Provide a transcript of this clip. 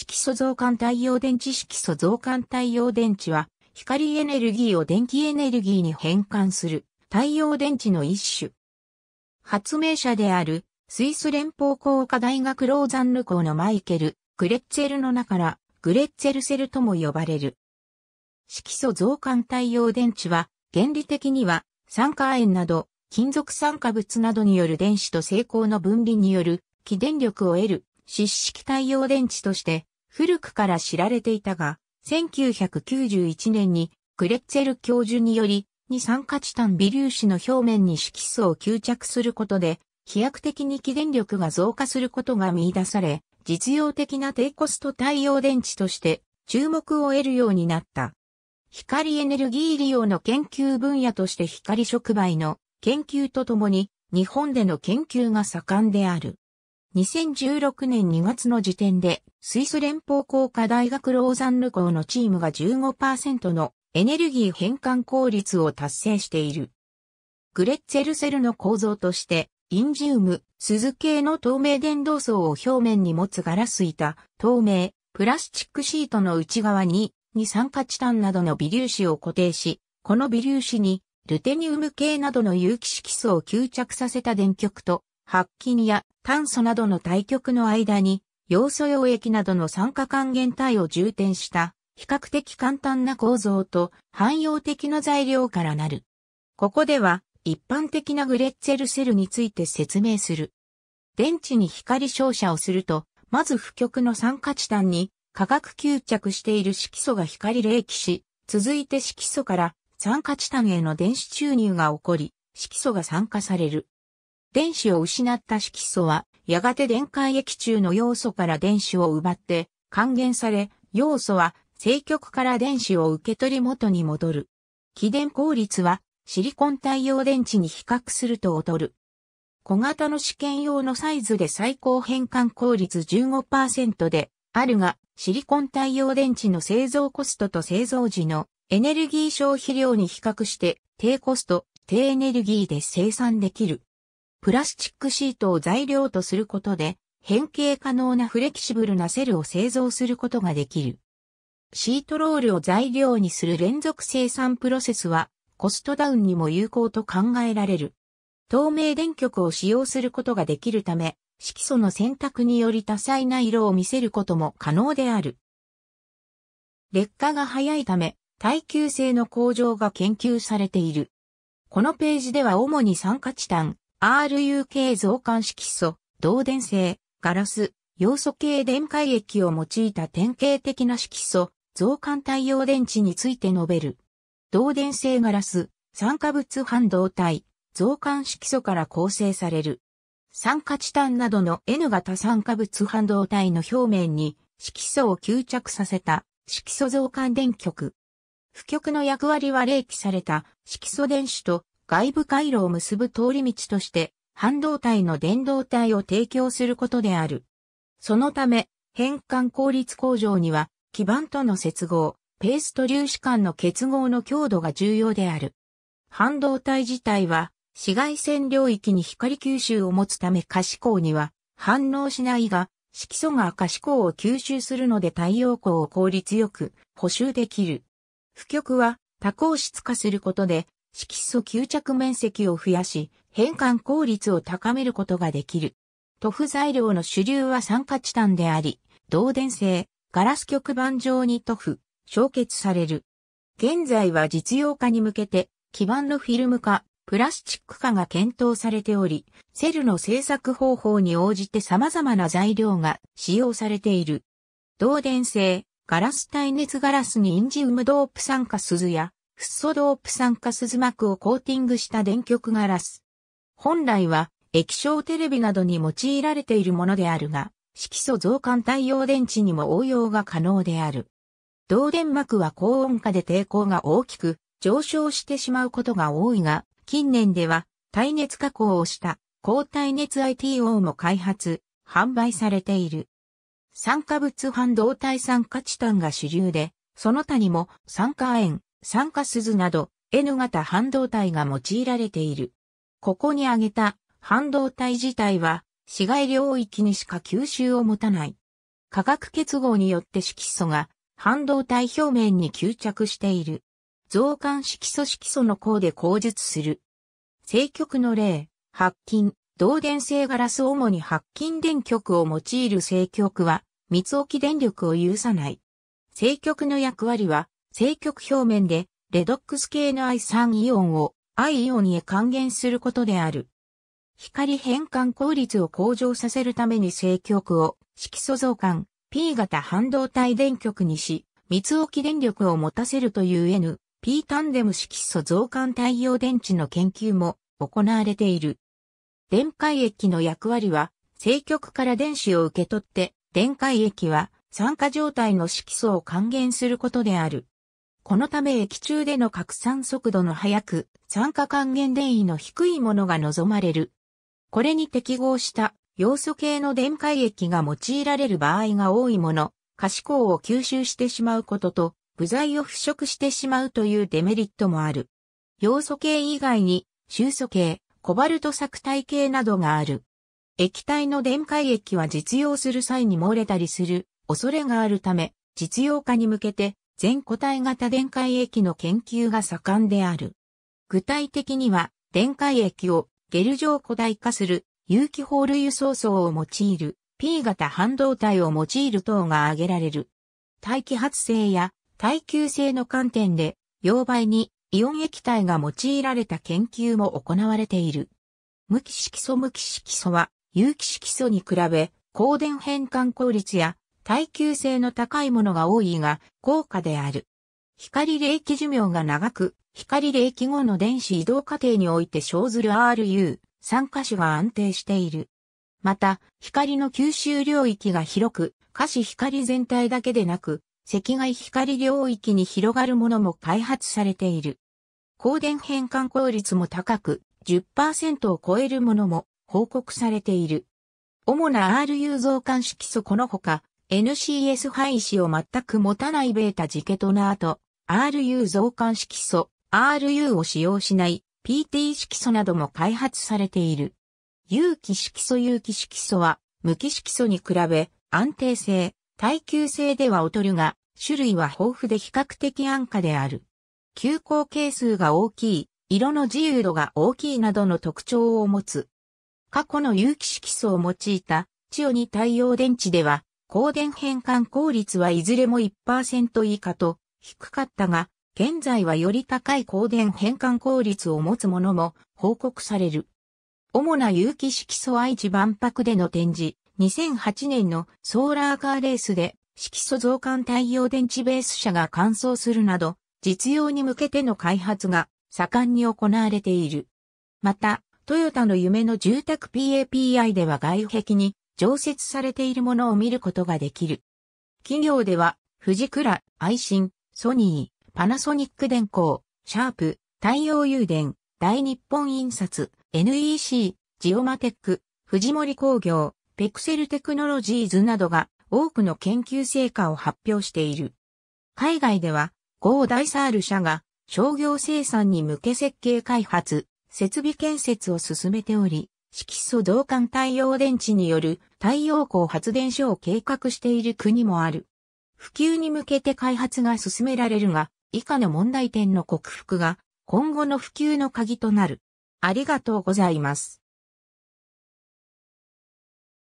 色素増換太陽電池色素増換太陽電池は、光エネルギーを電気エネルギーに変換する太陽電池の一種。発明者であるスイス連邦工科大学ローザンヌ校のマイケル・グレッツェルの中からグレッツェルセルとも呼ばれる。色素増換太陽電池は原理的には酸化塩など金属酸化物などによる電子と成功の分離による起電力を得る湿式太陽電池として古くから知られていたが、1991年にクレッツェル教授により、二酸化チタン微粒子の表面に色素を吸着することで、飛躍的に起電力が増加することが見出され、実用的な低コスト太陽電池として注目を得るようになった。光エネルギー利用の研究分野として光触媒の研究とともに日本での研究が盛んである。2016年2月の時点で、スイス連邦工科大学ローザンヌ校のチームが15%のエネルギー変換効率を達成している。グレッツェルセルの構造として、インジウム、鈴系の透明電動層を表面に持つガラス板、透明、プラスチックシートの内側に、二酸化チタンなどの微粒子を固定し、この微粒子に、ルテニウム系などの有機色素を吸着させた電極と、白金や炭素などの対極の間に、要素溶液などの酸化還元体を充填した比較的簡単な構造と汎用的な材料からなる。ここでは一般的なグレッツェルセルについて説明する。電池に光照射をすると、まず負極の酸化チタンに化学吸着している色素が光冷気し、続いて色素から酸化チタンへの電子注入が起こり、色素が酸化される。電子を失った色素は、やがて電解液中の要素から電子を奪って還元され、要素は正極から電子を受け取り元に戻る。起電効率はシリコン太陽電池に比較すると劣る。小型の試験用のサイズで最高変換効率15%であるが、シリコン太陽電池の製造コストと製造時のエネルギー消費量に比較して低コスト、低エネルギーで生産できる。プラスチックシートを材料とすることで、変形可能なフレキシブルなセルを製造することができる。シートロールを材料にする連続生産プロセスはコストダウンにも有効と考えられる。透明電極を使用することができるため、色素の選択により多彩な色を見せることも可能である。劣化が早いため、耐久性の向上が研究されている。このページでは主に酸化チタン、RUK 増管色素、導電性、ガラス、要素系電解液を用いた典型的な色素、増管太陽電池について述べる。導電性ガラス、酸化物半導体、増管色素から構成される。酸化チタンなどの N 型酸化物半導体の表面に色素を吸着させた色素増管電極。負極の役割は冷気された色素電子と外部回路を結ぶ通り道として、半導体の電動体を提供することである。そのため、変換効率工場には、基板との接合、ペースト粒子間の結合の強度が重要である。半導体自体は、紫外線領域に光吸収を持つため可視光には反応しないが、色素が可視光を吸収するので太陽光を効率よく補修できる。負極は多光質化することで色素吸着面積を増やし、変換効率を高めることができる。塗布材料の主流は酸化チタンであり、導電性、ガラス極板状に塗布、焼結される。現在は実用化に向けて、基板のフィルム化、プラスチック化が検討されており、セルの製作方法に応じて様々な材料が使用されている。導電性、ガラス耐熱ガラスにインジウムドープ酸化鈴やフッ素ドープ酸化鈴膜をコーティングした電極ガラス。本来は液晶テレビなどに用いられているものであるが、色素増加太陽電池にも応用が可能である。導電膜は高温下で抵抗が大きく上昇してしまうことが多いが、近年では耐熱加工をした高耐熱 ITO も開発、販売されている。酸化物半導体酸化チタンが主流で、その他にも酸化塩、酸化鈴など N 型半導体が用いられている。ここに挙げた半導体自体は紫外領域にしか吸収を持たない。化学結合によって色素が半導体表面に吸着している。増感色素色素の項で口述する。正極の例、白金、導電性ガラス主に白金電極を用いる正極は、密置き電力を有さない。正極の役割は、正極表面で、レドックス系の I3 イオンを I イオンへ還元することである。光変換効率を向上させるために正極を色素増換 P 型半導体電極にし、密置き電力を持たせるという N、P タンデム色素増換太陽電池の研究も行われている。電解液の役割は、正極から電子を受け取って、電解液は酸化状態の色素を還元することである。このため液中での拡散速度の速く、酸化還元電位の低いものが望まれる。これに適合した要素系の電解液が用いられる場合が多いもの、可視光を吸収してしまうことと、部材を腐食してしまうというデメリットもある。要素系以外に、臭素系、コバルト錯体系などがある。液体の電解液は実用する際に漏れたりする恐れがあるため、実用化に向けて全固体型電解液の研究が盛んである。具体的には、電解液をゲル状固体化する有機法類輸送層を用いる P 型半導体を用いる等が挙げられる。大気発生や耐久性の観点で、溶媒にイオン液体が用いられた研究も行われている。無機色素無機色素は有機色素に比べ、光電変換効率や耐久性の高いものが多いが、高価である。光冷気寿命が長く、光冷気後の電子移動過程において生ずる RU、酸化種が安定している。また、光の吸収領域が広く、可視光全体だけでなく、赤外光領域に広がるものも開発されている。光電変換効率も高く、10%を超えるものも報告されている。主な RU 増換色素このほか、NCS 廃止を全く持たないベータジケトナーと RU 増刊色素、RU を使用しない PT 色素なども開発されている。有機色素有機色素は無機色素に比べ安定性、耐久性では劣るが、種類は豊富で比較的安価である。急行係数が大きい、色の自由度が大きいなどの特徴を持つ。過去の有機色素を用いたチオに太陽電池では光電変換効率はいずれも1%以下と低かったが、現在はより高い光電変換効率を持つものも報告される。主な有機色素愛知万博での展示、2008年のソーラーカーレースで色素増換太陽電池ベース車が乾燥するなど、実用に向けての開発が盛んに行われている。また、トヨタの夢の住宅 PAPI では外壁に常設されているものを見ることができる。企業では、富士倉、愛信、ソニー、パナソニック電工、シャープ、太陽油電、大日本印刷、NEC、ジオマテック、藤森工業、ペクセルテクノロジーズなどが多くの研究成果を発表している。海外では、ゴーダイサール社が商業生産に向け設計開発、設備建設を進めており、色素導管太陽電池による太陽光発電所を計画している国もある。普及に向けて開発が進められるが、以下の問題点の克服が今後の普及の鍵となる。ありがとうございます。